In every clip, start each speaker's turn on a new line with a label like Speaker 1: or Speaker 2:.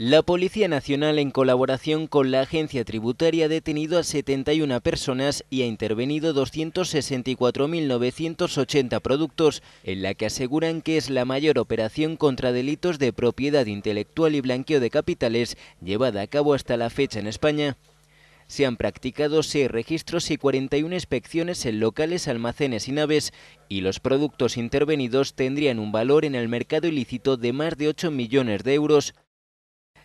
Speaker 1: La Policía Nacional, en colaboración con la agencia tributaria, ha detenido a 71 personas y ha intervenido 264.980 productos, en la que aseguran que es la mayor operación contra delitos de propiedad intelectual y blanqueo de capitales llevada a cabo hasta la fecha en España. Se han practicado seis registros y 41 inspecciones en locales, almacenes y naves, y los productos intervenidos tendrían un valor en el mercado ilícito de más de 8 millones de euros.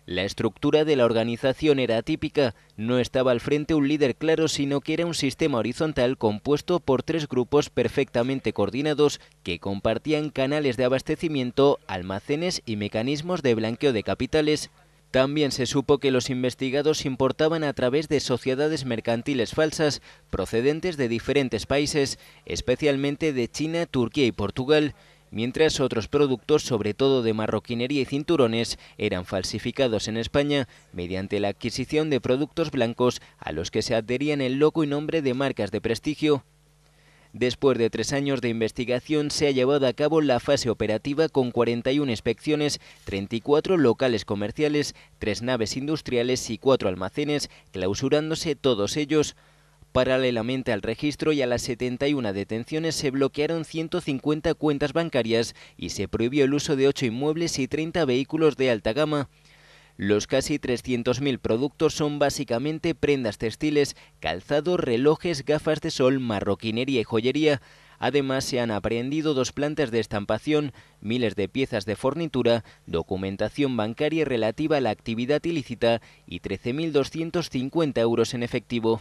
Speaker 1: La estructura de la organización era atípica, no estaba al frente un líder claro, sino que era un sistema horizontal compuesto por tres grupos perfectamente coordinados que compartían canales de abastecimiento, almacenes y mecanismos de blanqueo de capitales. También se supo que los investigados importaban a través de sociedades mercantiles falsas procedentes de diferentes países, especialmente de China, Turquía y Portugal mientras otros productos, sobre todo de marroquinería y cinturones, eran falsificados en España mediante la adquisición de productos blancos a los que se adherían el loco y nombre de marcas de prestigio Después de tres años de investigación, se ha llevado a cabo la fase operativa con 41 inspecciones, 34 locales comerciales, tres naves industriales y cuatro almacenes, clausurándose todos ellos. Paralelamente al registro y a las 71 detenciones se bloquearon 150 cuentas bancarias y se prohibió el uso de 8 inmuebles y 30 vehículos de alta gama. Los casi 300.000 productos son básicamente prendas textiles, calzado, relojes, gafas de sol, marroquinería y joyería. Además, se han aprehendido dos plantas de estampación, miles de piezas de fornitura, documentación bancaria relativa a la actividad ilícita y 13.250 euros en efectivo.